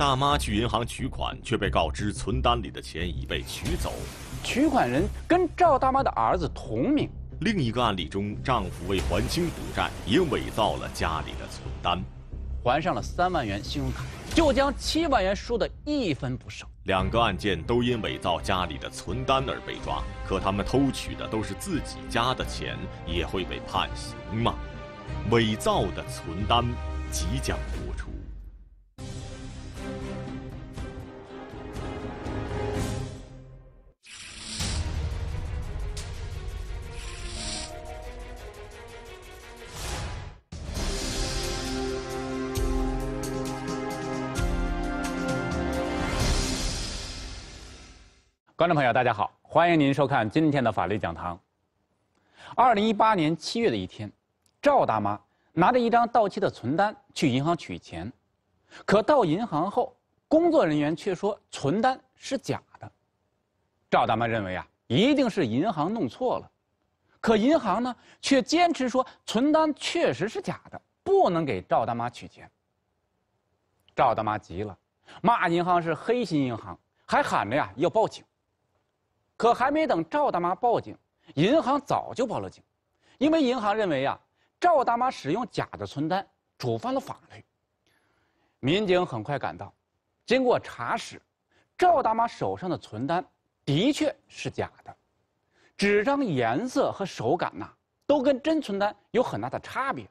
大妈去银行取款，却被告知存单里的钱已被取走。取款人跟赵大妈的儿子同名。另一个案例中，丈夫为还清赌债，也伪造了家里的存单，还上了三万元信用卡，就将七万元输得一分不剩。两个案件都因伪造家里的存单而被抓，可他们偷取的都是自己家的钱，也会被判刑吗？伪造的存单即将播出。观众朋友，大家好，欢迎您收看今天的法律讲堂。二零一八年七月的一天，赵大妈拿着一张到期的存单去银行取钱，可到银行后，工作人员却说存单是假的。赵大妈认为啊，一定是银行弄错了，可银行呢却坚持说存单确实是假的，不能给赵大妈取钱。赵大妈急了，骂银行是黑心银行，还喊着呀要报警。可还没等赵大妈报警，银行早就报了警，因为银行认为呀，赵大妈使用假的存单，触犯了法律。民警很快赶到，经过查实，赵大妈手上的存单的确是假的，纸张颜色和手感呐，都跟真存单有很大的差别。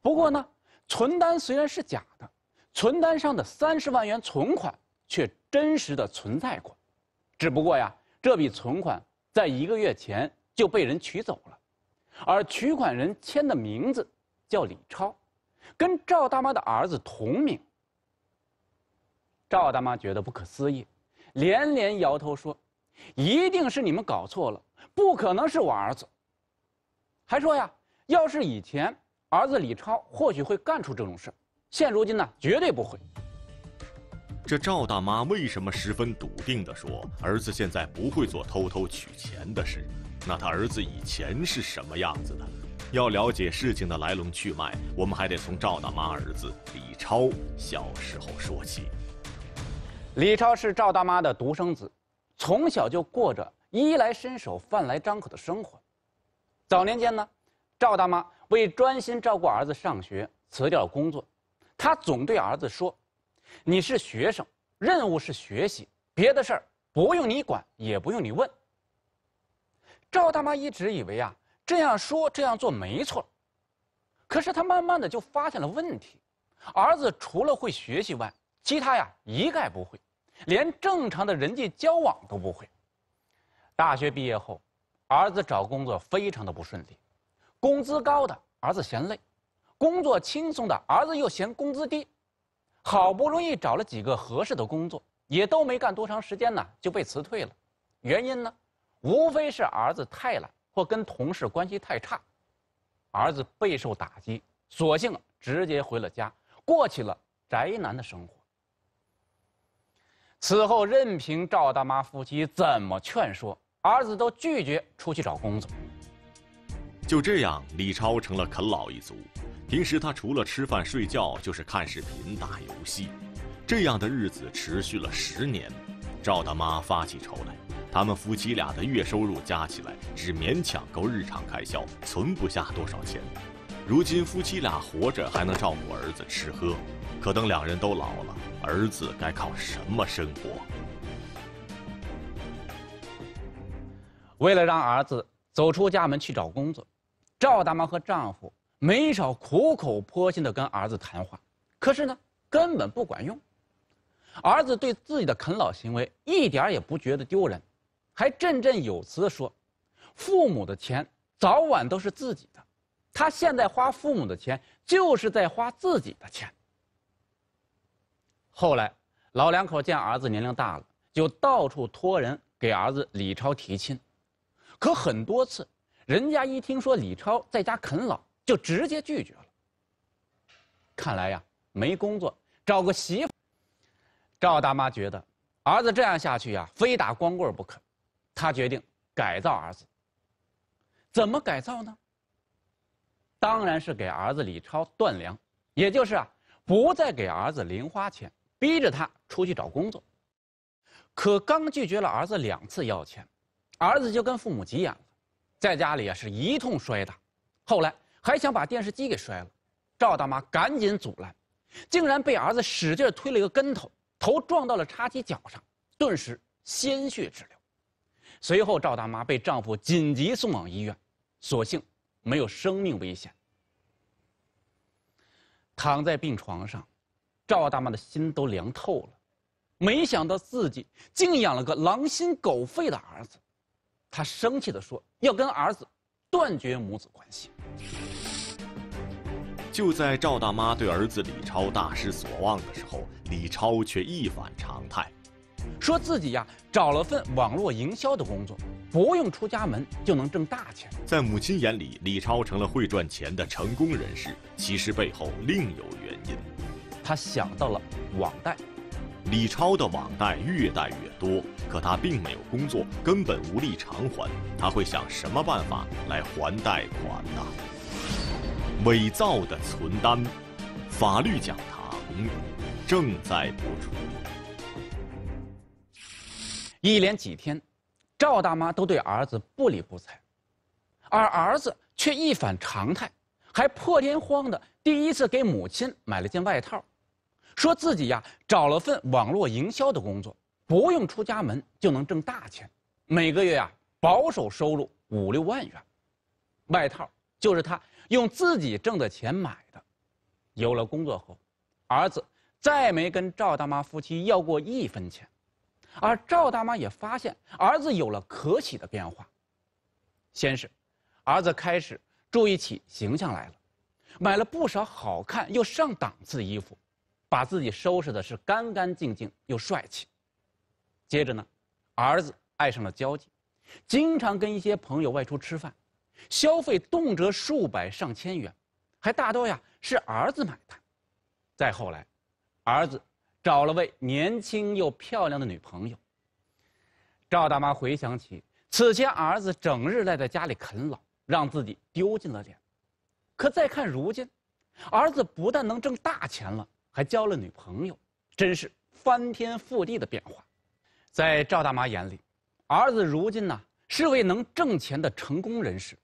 不过呢，存单虽然是假的，存单上的三十万元存款却真实的存在过，只不过呀。这笔存款在一个月前就被人取走了，而取款人签的名字叫李超，跟赵大妈的儿子同名。赵大妈觉得不可思议，连连摇头说：“一定是你们搞错了，不可能是我儿子。”还说呀：“要是以前，儿子李超或许会干出这种事，现如今呢，绝对不会。”这赵大妈为什么十分笃定地说儿子现在不会做偷偷取钱的事？那他儿子以前是什么样子的？要了解事情的来龙去脉，我们还得从赵大妈儿子李超小时候说起。李超是赵大妈的独生子，从小就过着衣来伸手、饭来张口的生活。早年间呢，赵大妈为专心照顾儿子上学，辞掉工作，她总对儿子说。你是学生，任务是学习，别的事儿不用你管，也不用你问。赵大妈一直以为啊，这样说这样做没错，可是她慢慢的就发现了问题：儿子除了会学习外，其他呀一概不会，连正常的人际交往都不会。大学毕业后，儿子找工作非常的不顺利，工资高的儿子嫌累，工作轻松的儿子又嫌工资低。好不容易找了几个合适的工作，也都没干多长时间呢，就被辞退了。原因呢，无非是儿子太懒或跟同事关系太差。儿子备受打击，索性直接回了家，过起了宅男的生活。此后，任凭赵大妈夫妻怎么劝说，儿子都拒绝出去找工作。就这样，李超成了啃老一族。平时他除了吃饭睡觉，就是看视频、打游戏，这样的日子持续了十年。赵大妈发起愁来，他们夫妻俩的月收入加起来只勉强够日常开销，存不下多少钱。如今夫妻俩活着还能照顾儿子吃喝，可等两人都老了，儿子该靠什么生活？为了让儿子走出家门去找工作，赵大妈和丈夫。没少苦口婆心的跟儿子谈话，可是呢，根本不管用。儿子对自己的啃老行为一点也不觉得丢人，还振振有词地说：“父母的钱早晚都是自己的，他现在花父母的钱就是在花自己的钱。”后来，老两口见儿子年龄大了，就到处托人给儿子李超提亲，可很多次，人家一听说李超在家啃老，就直接拒绝了。看来呀，没工作，找个媳妇。赵大妈觉得，儿子这样下去呀，非打光棍不可。她决定改造儿子。怎么改造呢？当然是给儿子李超断粮，也就是啊，不再给儿子零花钱，逼着他出去找工作。可刚拒绝了儿子两次要钱，儿子就跟父母急眼了，在家里啊是一通摔打。后来。还想把电视机给摔了，赵大妈赶紧阻拦，竟然被儿子使劲推了一个跟头，头撞到了茶几脚上，顿时鲜血直流。随后，赵大妈被丈夫紧急送往医院，所幸没有生命危险。躺在病床上，赵大妈的心都凉透了，没想到自己竟养了个狼心狗肺的儿子，她生气地说：“要跟儿子断绝母子关系。”就在赵大妈对儿子李超大失所望的时候，李超却一反常态，说自己呀找了份网络营销的工作，不用出家门就能挣大钱。在母亲眼里，李超成了会赚钱的成功人士。其实背后另有原因，他想到了网贷。李超的网贷越贷越多，可他并没有工作，根本无力偿还。他会想什么办法来还贷款呢？伪造的存单，法律讲堂正在播出。一连几天，赵大妈都对儿子不理不睬，而儿子却一反常态，还破天荒的第一次给母亲买了件外套，说自己呀找了份网络营销的工作，不用出家门就能挣大钱，每个月呀保守收入五六万元。外套就是他。用自己挣的钱买的，有了工作后，儿子再没跟赵大妈夫妻要过一分钱，而赵大妈也发现儿子有了可喜的变化。先是，儿子开始注意起形象来了，买了不少好看又上档次的衣服，把自己收拾的是干干净净又帅气。接着呢，儿子爱上了交际，经常跟一些朋友外出吃饭。消费动辄数百上千元，还大多呀是儿子买单。再后来，儿子找了位年轻又漂亮的女朋友。赵大妈回想起此前儿子整日赖在家里啃老，让自己丢尽了脸。可再看如今，儿子不但能挣大钱了，还交了女朋友，真是翻天覆地的变化。在赵大妈眼里，儿子如今呢是位能挣钱的成功人士。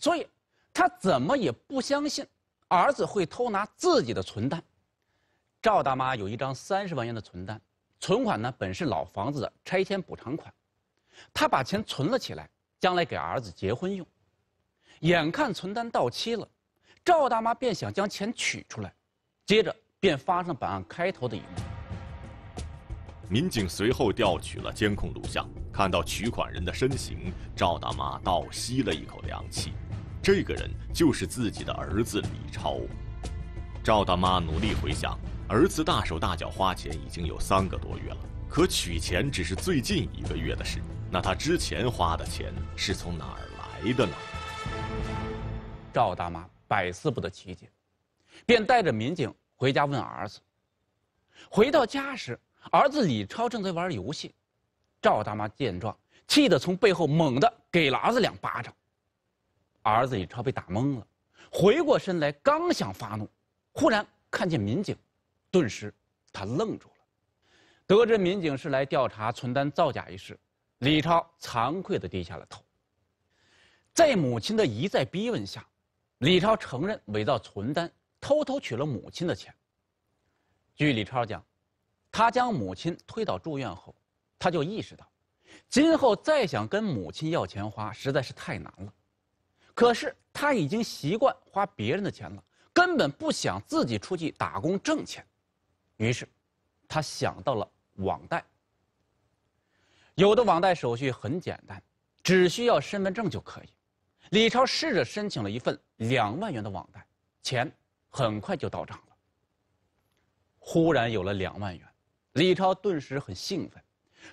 所以，他怎么也不相信儿子会偷拿自己的存单。赵大妈有一张三十万元的存单，存款呢本是老房子的拆迁补偿款，她把钱存了起来，将来给儿子结婚用。眼看存单到期了，赵大妈便想将钱取出来，接着便发生本案开头的一幕。民警随后调取了监控录像，看到取款人的身形，赵大妈倒吸了一口凉气。这个人就是自己的儿子李超。赵大妈努力回想，儿子大手大脚花钱已经有三个多月了，可取钱只是最近一个月的事。那他之前花的钱是从哪儿来的呢？赵大妈百思不得其解，便带着民警回家问儿子。回到家时，儿子李超正在玩游戏。赵大妈见状，气得从背后猛地给了儿子两巴掌。儿子李超被打懵了，回过身来刚想发怒，忽然看见民警，顿时他愣住了。得知民警是来调查存单造假一事，李超惭愧地低下了头。在母亲的一再逼问下，李超承认伪造存单，偷偷取了母亲的钱。据李超讲，他将母亲推倒住院后，他就意识到，今后再想跟母亲要钱花实在是太难了。可是他已经习惯花别人的钱了，根本不想自己出去打工挣钱，于是，他想到了网贷。有的网贷手续很简单，只需要身份证就可以。李超试着申请了一份两万元的网贷，钱很快就到账了。忽然有了两万元，李超顿时很兴奋，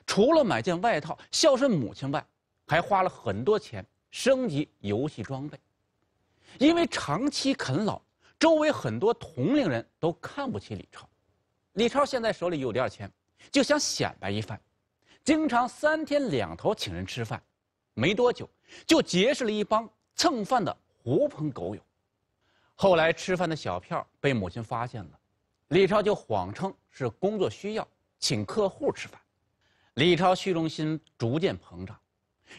除了买件外套孝顺母亲外，还花了很多钱。升级游戏装备，因为长期啃老，周围很多同龄人都看不起李超。李超现在手里有点钱，就想显摆一番，经常三天两头请人吃饭，没多久就结识了一帮蹭饭的狐朋狗友。后来吃饭的小票被母亲发现了，李超就谎称是工作需要请客户吃饭。李超虚荣心逐渐膨胀，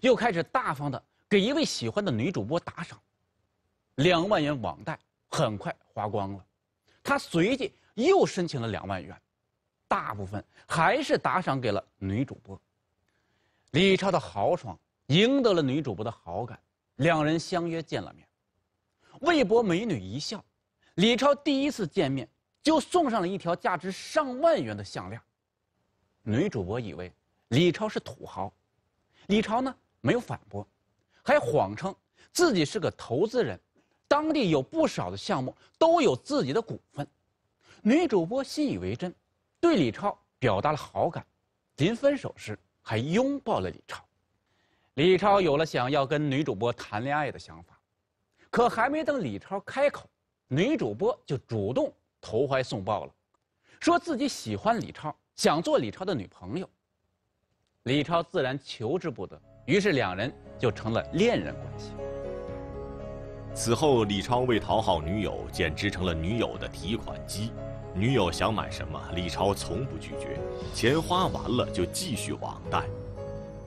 又开始大方的。给一位喜欢的女主播打赏，两万元网贷很快花光了，他随即又申请了两万元，大部分还是打赏给了女主播。李超的豪爽赢得了女主播的好感，两人相约见了面，为博美女一笑，李超第一次见面就送上了一条价值上万元的项链。女主播以为李超是土豪，李超呢没有反驳。还谎称自己是个投资人，当地有不少的项目都有自己的股份。女主播信以为真，对李超表达了好感，临分手时还拥抱了李超。李超有了想要跟女主播谈恋爱的想法，可还没等李超开口，女主播就主动投怀送抱了，说自己喜欢李超，想做李超的女朋友。李超自然求之不得。于是两人就成了恋人关系。此后，李超为讨好女友，简直成了女友的提款机。女友想买什么，李超从不拒绝，钱花完了就继续网贷。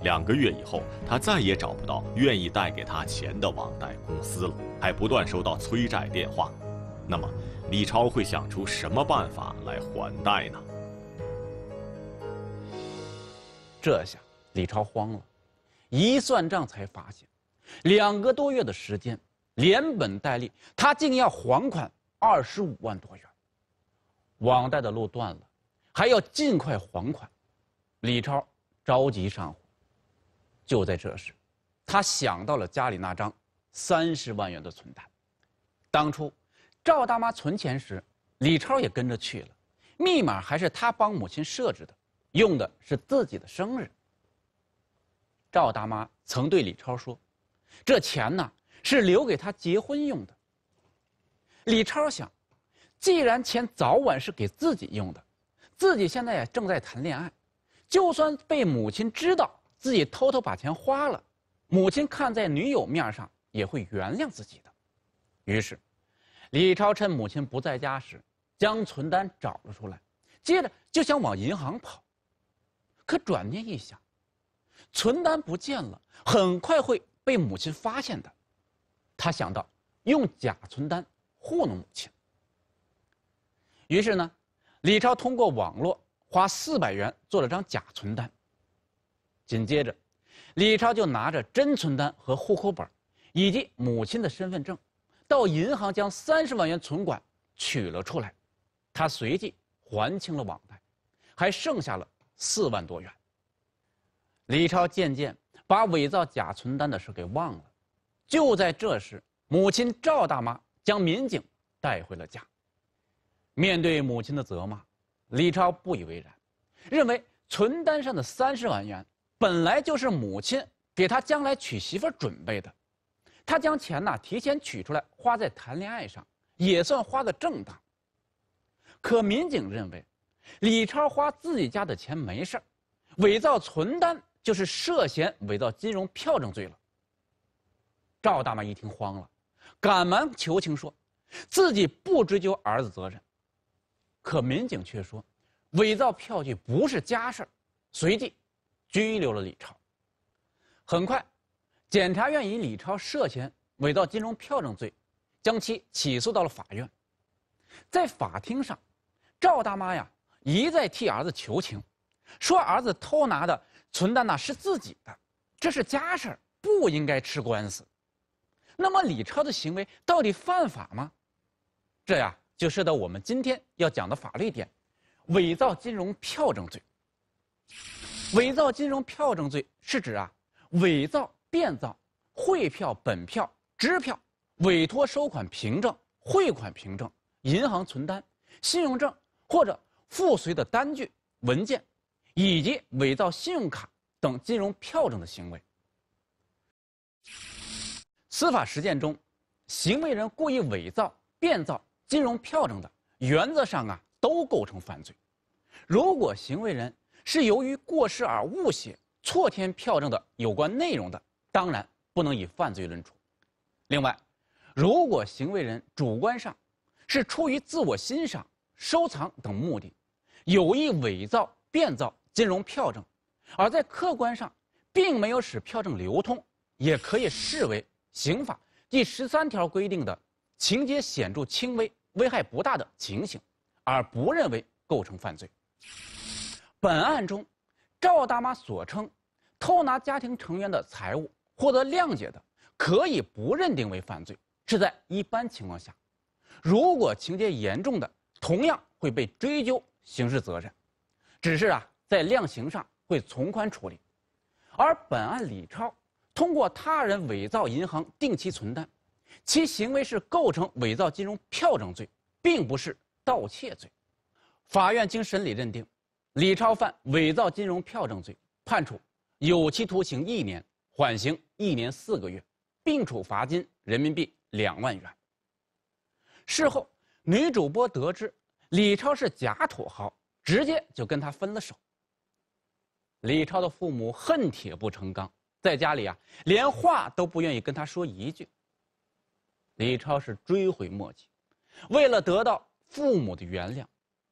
两个月以后，他再也找不到愿意贷给他钱的网贷公司了，还不断收到催债电话。那么，李超会想出什么办法来还贷呢？这下李超慌了。一算账才发现，两个多月的时间，连本带利，他竟要还款二十五万多元。网贷的路断了，还要尽快还款，李超着急上火。就在这时，他想到了家里那张三十万元的存单，当初赵大妈存钱时，李超也跟着去了，密码还是他帮母亲设置的，用的是自己的生日。赵大妈曾对李超说：“这钱呢，是留给他结婚用的。”李超想，既然钱早晚是给自己用的，自己现在也正在谈恋爱，就算被母亲知道自己偷偷把钱花了，母亲看在女友面上也会原谅自己的。于是，李超趁母亲不在家时，将存单找了出来，接着就想往银行跑。可转念一想。存单不见了，很快会被母亲发现的。他想到用假存单糊弄母亲。于是呢，李超通过网络花四百元做了张假存单。紧接着，李超就拿着真存单和户口本，以及母亲的身份证，到银行将三十万元存款取了出来。他随即还清了网贷，还剩下了四万多元。李超渐渐把伪造假存单的事给忘了。就在这时，母亲赵大妈将民警带回了家。面对母亲的责骂，李超不以为然，认为存单上的三十万元本来就是母亲给他将来娶媳妇准备的，他将钱呐提前取出来花在谈恋爱上，也算花的正当。可民警认为，李超花自己家的钱没事伪造存单。就是涉嫌伪造金融票证罪了。赵大妈一听慌了，赶忙求情说，自己不追究儿子责任。可民警却说，伪造票据不是家事儿，随即拘留了李超。很快，检察院以李超涉嫌伪造金融票证罪，将其起诉到了法院。在法庭上，赵大妈呀一再替儿子求情，说儿子偷拿的。存单呢是自己的，这是家事儿，不应该吃官司。那么李超的行为到底犯法吗？这呀就涉及到我们今天要讲的法律点：伪造金融票证罪。伪造金融票证罪是指啊，伪造、变造汇票、本票、支票、委托收款凭证、汇款凭证、银行存单、信用证或者附随的单据、文件。以及伪造信用卡等金融票证的行为，司法实践中，行为人故意伪造、变造金融票证的，原则上啊都构成犯罪。如果行为人是由于过失而误写、错填票证的有关内容的，当然不能以犯罪论处。另外，如果行为人主观上是出于自我欣赏、收藏等目的，有意伪造、变造，金融票证，而在客观上并没有使票证流通，也可以视为刑法第十三条规定的“情节显著轻微，危害不大的情形”，而不认为构成犯罪。本案中，赵大妈所称偷拿家庭成员的财物获得谅解的，可以不认定为犯罪，是在一般情况下。如果情节严重的，同样会被追究刑事责任。只是啊。在量刑上会从宽处理，而本案李超通过他人伪造银行定期存单，其行为是构成伪造金融票证罪，并不是盗窃罪。法院经审理认定，李超犯伪造金融票证罪，判处有期徒刑一年，缓刑一年四个月，并处罚金人民币两万元。事后，女主播得知李超是假土豪，直接就跟他分了手。李超的父母恨铁不成钢，在家里啊，连话都不愿意跟他说一句。李超是追悔莫及，为了得到父母的原谅，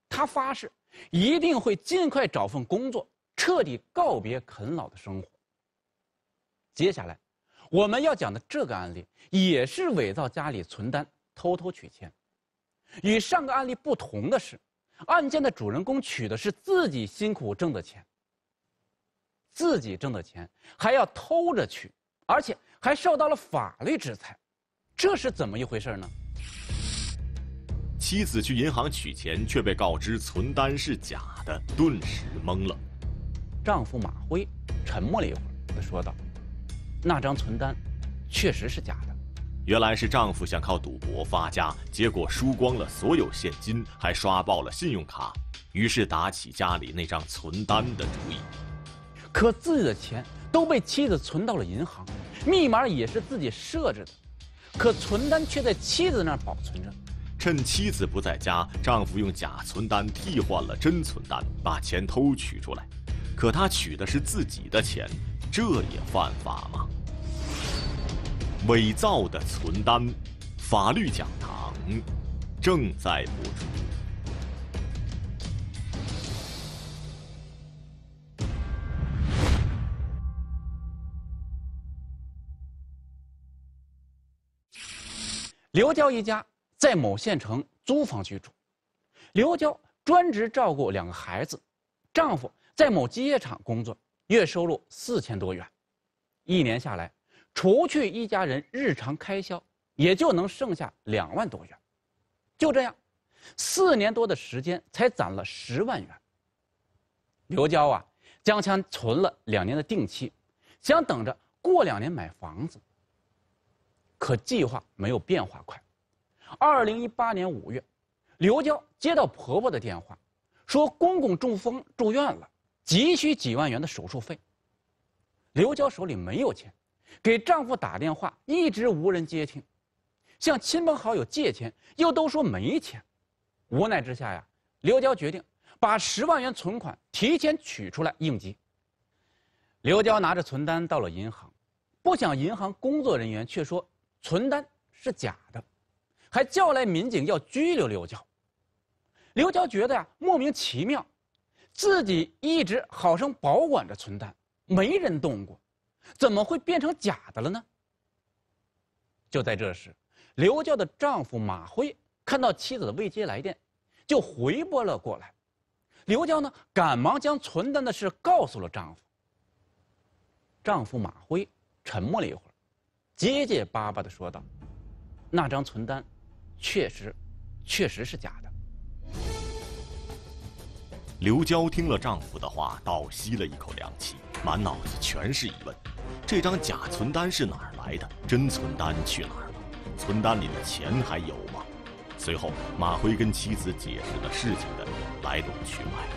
他发誓一定会尽快找份工作，彻底告别啃老的生活。接下来，我们要讲的这个案例也是伪造家里存单，偷偷取钱。与上个案例不同的是，案件的主人公取的是自己辛苦挣的钱。自己挣的钱还要偷着取，而且还受到了法律制裁，这是怎么一回事呢？妻子去银行取钱，却被告知存单是假的，顿时懵了。丈夫马辉沉默了一会儿，说道：“那张存单确实是假的。原来是丈夫想靠赌博发家，结果输光了所有现金，还刷爆了信用卡，于是打起家里那张存单的主意。”可自己的钱都被妻子存到了银行，密码也是自己设置的，可存单却在妻子那儿保存着。趁妻子不在家，丈夫用假存单替换了真存单，把钱偷取出来。可他取的是自己的钱，这也犯法吗？伪造的存单，法律讲堂，正在播出。刘娇一家在某县城租房居住，刘娇专职照顾两个孩子，丈夫在某机械厂工作，月收入四千多元，一年下来，除去一家人日常开销，也就能剩下两万多元。就这样，四年多的时间才攒了十万元。刘娇啊，将钱存了两年的定期，想等着过两年买房子。可计划没有变化快。二零一八年五月，刘娇接到婆婆的电话，说公公中风住院了，急需几万元的手术费。刘娇手里没有钱，给丈夫打电话一直无人接听，向亲朋好友借钱又都说没钱，无奈之下呀，刘娇决定把十万元存款提前取出来应急。刘娇拿着存单到了银行，不想银行工作人员却说。存单是假的，还叫来民警要拘留刘娇。刘娇觉得呀莫名其妙，自己一直好生保管着存单，没人动过，怎么会变成假的了呢？就在这时，刘娇的丈夫马辉看到妻子的未接来电，就回拨了过来。刘娇呢，赶忙将存单的事告诉了丈夫。丈夫马辉沉默了一会儿。结结巴巴的说道：“那张存单，确实，确实是假的。”刘娇听了丈夫的话，倒吸了一口凉气，满脑子全是疑问：这张假存单是哪儿来的？真存单去哪儿了？存单里的钱还有吗？随后，马辉跟妻子解释了事情的来龙去脉。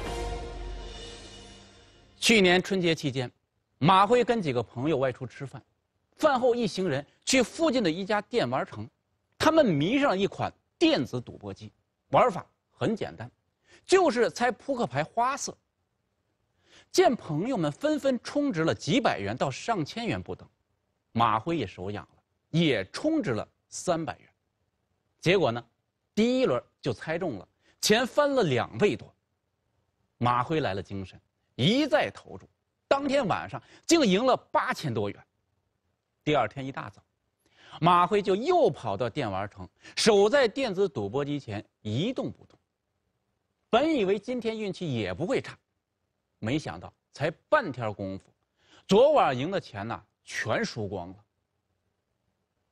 去年春节期间，马辉跟几个朋友外出吃饭。饭后，一行人去附近的一家电玩城，他们迷上了一款电子赌博机，玩法很简单，就是猜扑克牌花色。见朋友们纷纷充值了几百元到上千元不等，马辉也手痒了，也充值了三百元。结果呢，第一轮就猜中了，钱翻了两倍多。马辉来了精神，一再投注，当天晚上竟赢了八千多元。第二天一大早，马辉就又跑到电玩城，守在电子赌博机前一动不动。本以为今天运气也不会差，没想到才半天功夫，昨晚赢的钱呐全输光了。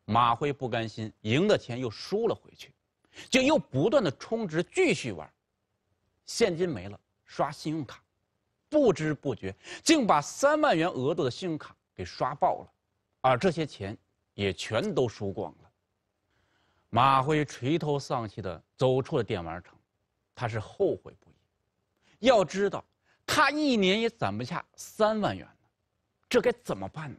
马辉不甘心，赢的钱又输了回去，就又不断的充值继续玩，现金没了刷信用卡，不知不觉竟把三万元额度的信用卡给刷爆了。而这些钱也全都输光了。马辉垂头丧气的走出了电玩城，他是后悔不已。要知道，他一年也攒不下三万元呢，这该怎么办呢？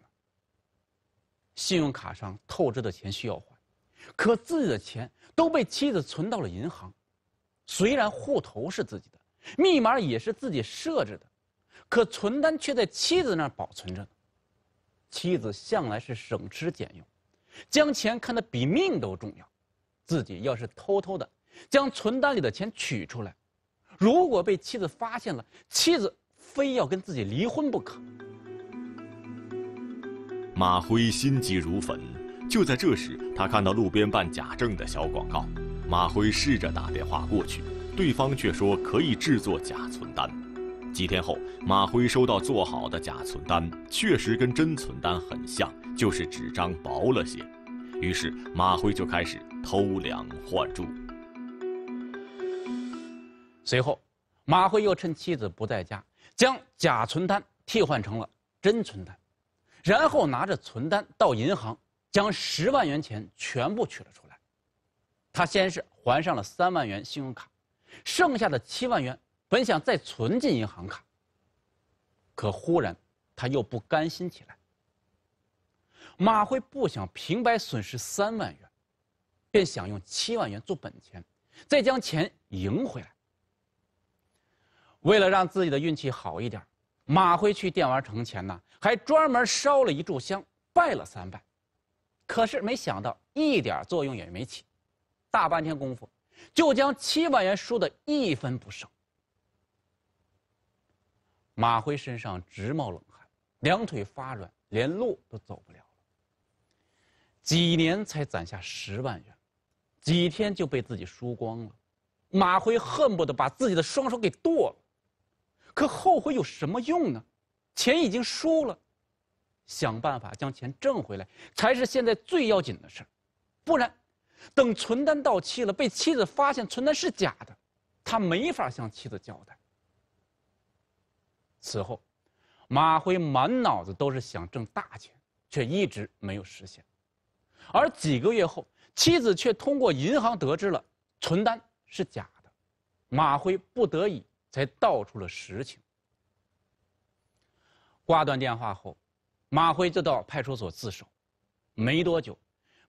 信用卡上透支的钱需要还，可自己的钱都被妻子存到了银行。虽然户头是自己的，密码也是自己设置的，可存单却在妻子那儿保存着呢。妻子向来是省吃俭用，将钱看得比命都重要。自己要是偷偷的将存单里的钱取出来，如果被妻子发现了，妻子非要跟自己离婚不可。马辉心急如焚，就在这时，他看到路边办假证的小广告。马辉试着打电话过去，对方却说可以制作假存单。几天后，马辉收到做好的假存单，确实跟真存单很像，就是纸张薄了些。于是马辉就开始偷梁换柱。随后，马辉又趁妻子不在家，将假存单替换成了真存单，然后拿着存单到银行将十万元钱全部取了出来。他先是还上了三万元信用卡，剩下的七万元。本想再存进银行卡，可忽然他又不甘心起来。马辉不想平白损失三万元，便想用七万元做本钱，再将钱赢回来。为了让自己的运气好一点，马辉去电玩城前呢，还专门烧了一炷香，拜了三拜。可是没想到一点作用也没起，大半天功夫就将七万元输得一分不剩。马辉身上直冒冷汗，两腿发软，连路都走不了了。几年才攒下十万元，几天就被自己输光了。马辉恨不得把自己的双手给剁了，可后悔有什么用呢？钱已经输了，想办法将钱挣回来才是现在最要紧的事。不然，等存单到期了，被妻子发现存单是假的，他没法向妻子交代。此后，马辉满脑子都是想挣大钱，却一直没有实现。而几个月后，妻子却通过银行得知了存单是假的，马辉不得已才道出了实情。挂断电话后，马辉就到派出所自首，没多久，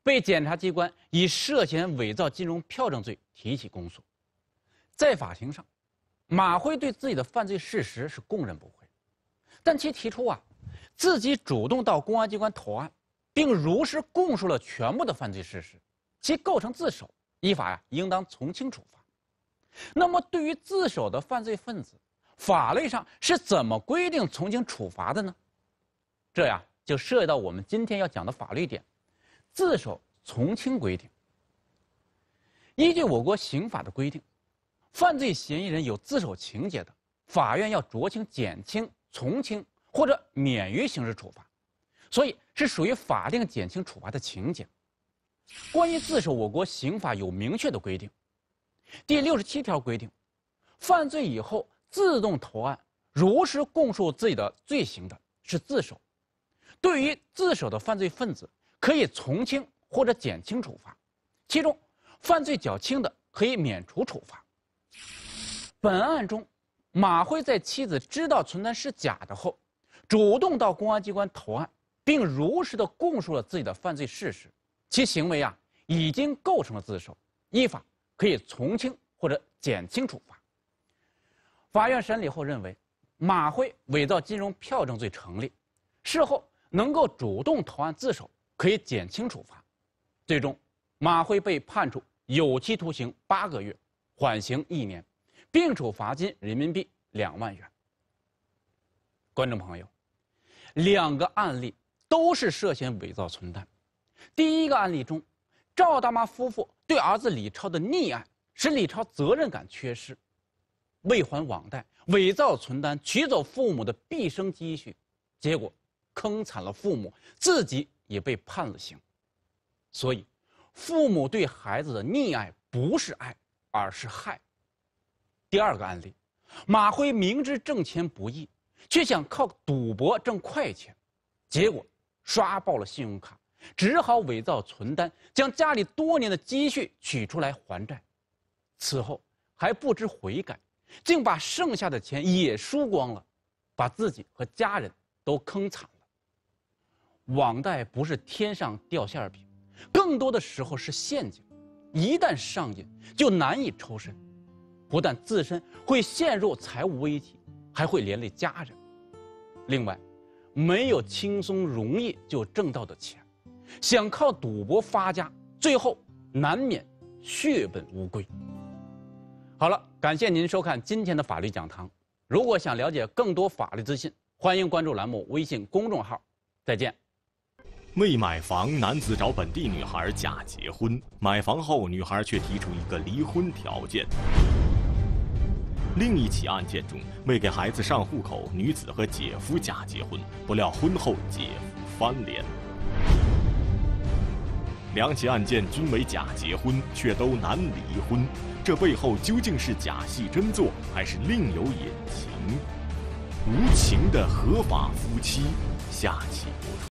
被检察机关以涉嫌伪造金融票证罪提起公诉。在法庭上。马辉对自己的犯罪事实是供认不讳，但其提出啊，自己主动到公安机关投案，并如实供述了全部的犯罪事实，其构成自首，依法呀应当从轻处罚。那么，对于自首的犯罪分子，法律上是怎么规定从轻处罚的呢？这呀就涉及到我们今天要讲的法律点，自首从轻规定。依据我国刑法的规定。犯罪嫌疑人有自首情节的，法院要酌情减轻、从轻或者免于刑事处罚，所以是属于法定减轻处罚的情节。关于自首，我国刑法有明确的规定。第六十七条规定，犯罪以后自动投案，如实供述自己的罪行的，是自首。对于自首的犯罪分子，可以从轻或者减轻处罚，其中犯罪较轻的，可以免除处罚。本案中，马辉在妻子知道存单是假的后，主动到公安机关投案，并如实的供述了自己的犯罪事实，其行为啊已经构成了自首，依法可以从轻或者减轻处罚。法院审理后认为，马辉伪造金融票证罪成立，事后能够主动投案自首，可以减轻处罚。最终，马辉被判处有期徒刑八个月，缓刑一年。并处罚金人民币两万元。观众朋友，两个案例都是涉嫌伪造存单。第一个案例中，赵大妈夫妇对儿子李超的溺爱，使李超责任感缺失，未还网贷，伪造存单取走父母的毕生积蓄，结果坑惨了父母，自己也被判了刑。所以，父母对孩子的溺爱不是爱，而是害。第二个案例，马辉明知挣钱不易，却想靠赌博挣快钱，结果刷爆了信用卡，只好伪造存单，将家里多年的积蓄取出来还债。此后还不知悔改，竟把剩下的钱也输光了，把自己和家人都坑惨了。网贷不是天上掉馅饼，更多的时候是陷阱，一旦上瘾就难以抽身。不但自身会陷入财务危机，还会连累家人。另外，没有轻松容易就挣到的钱，想靠赌博发家，最后难免血本无归。好了，感谢您收看今天的法律讲堂。如果想了解更多法律资讯，欢迎关注栏目微信公众号。再见。为买房，男子找本地女孩假结婚，买房后女孩却提出一个离婚条件。另一起案件中，为给孩子上户口，女子和姐夫假结婚，不料婚后姐夫翻脸。两起案件均为假结婚，却都难离婚，这背后究竟是假戏真做，还是另有隐情？无情的合法夫妻，下期。